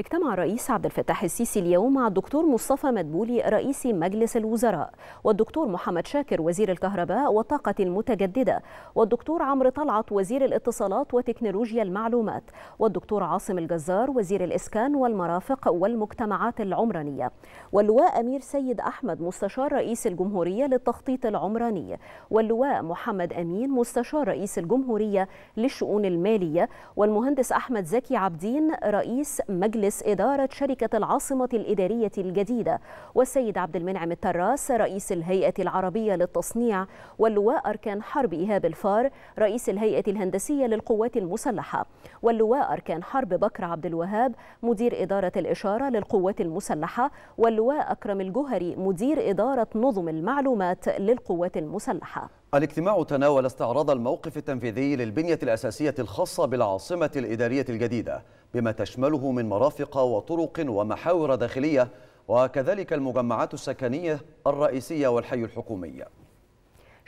اجتمع الرئيس عبد الفتاح السيسي اليوم مع الدكتور مصطفى مدبولي رئيس مجلس الوزراء والدكتور محمد شاكر وزير الكهرباء والطاقة المتجددة والدكتور عمرو طلعت وزير الاتصالات وتكنولوجيا المعلومات والدكتور عاصم الجزار وزير الإسكان والمرافق والمجتمعات العمرانية واللواء أمير سيد أحمد مستشار رئيس الجمهورية للتخطيط العمراني واللواء محمد أمين مستشار رئيس الجمهورية للشؤون المالية والمهندس أحمد زكي عبدين رئيس مجلس مجلس إدارة شركة العاصمة الإدارية الجديدة والسيد عبد المنعم التراس رئيس الهيئة العربية للتصنيع واللواء أركان حرب إيهاب الفار رئيس الهيئة الهندسية للقوات المسلحة واللواء أركان حرب بكر عبد الوهاب مدير إدارة الإشارة للقوات المسلحة واللواء أكرم الجهري مدير إدارة نظم المعلومات للقوات المسلحة الاجتماع تناول استعراض الموقف التنفيذي للبنية الأساسية الخاصة بالعاصمة الإدارية الجديدة بما تشمله من مرافق وطرق ومحاور داخلية وكذلك المجمعات السكنية الرئيسية والحي الحكومي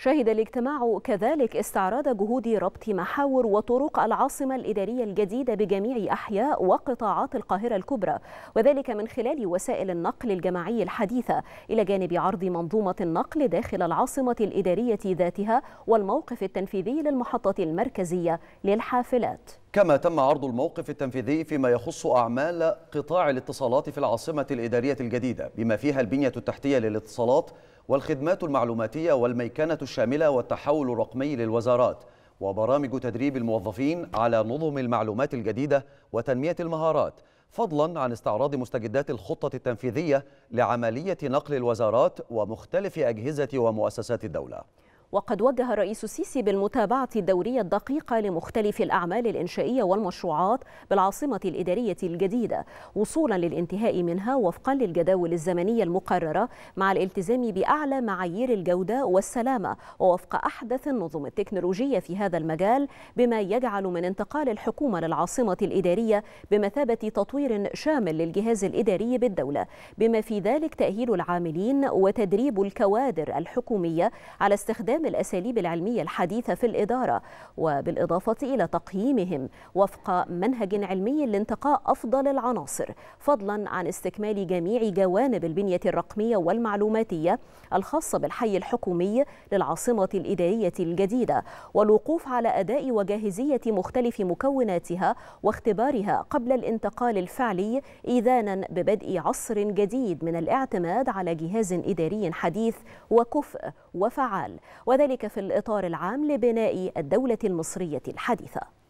شهد الاجتماع كذلك استعراض جهود ربط محاور وطرق العاصمة الإدارية الجديدة بجميع أحياء وقطاعات القاهرة الكبرى وذلك من خلال وسائل النقل الجماعي الحديثة إلى جانب عرض منظومة النقل داخل العاصمة الإدارية ذاتها والموقف التنفيذي للمحطة المركزية للحافلات كما تم عرض الموقف التنفيذي فيما يخص أعمال قطاع الاتصالات في العاصمة الإدارية الجديدة بما فيها البنية التحتية للاتصالات والخدمات المعلوماتية والميكنة الشاملة والتحول الرقمي للوزارات وبرامج تدريب الموظفين على نظم المعلومات الجديدة وتنمية المهارات فضلا عن استعراض مستجدات الخطة التنفيذية لعملية نقل الوزارات ومختلف أجهزة ومؤسسات الدولة وقد وجه الرئيس السيسي بالمتابعة الدورية الدقيقة لمختلف الأعمال الإنشائية والمشروعات بالعاصمة الإدارية الجديدة وصولا للانتهاء منها وفقا للجداول الزمنية المقررة مع الالتزام بأعلى معايير الجودة والسلامة ووفق أحدث النظم التكنولوجية في هذا المجال بما يجعل من انتقال الحكومة للعاصمة الإدارية بمثابة تطوير شامل للجهاز الإداري بالدولة بما في ذلك تأهيل العاملين وتدريب الكوادر الحكومية على استخدام استخدام الأساليب العلمية الحديثة في الإدارة وبالإضافة إلى تقييمهم وفق منهج علمي لانتقاء أفضل العناصر فضلا عن استكمال جميع جوانب البنية الرقمية والمعلوماتية الخاصة بالحي الحكومي للعاصمة الإدارية الجديدة والوقوف على أداء وجاهزية مختلف مكوناتها واختبارها قبل الانتقال الفعلي إذانا ببدء عصر جديد من الاعتماد على جهاز إداري حديث وكفء وفعال وذلك في الإطار العام لبناء الدولة المصرية الحديثة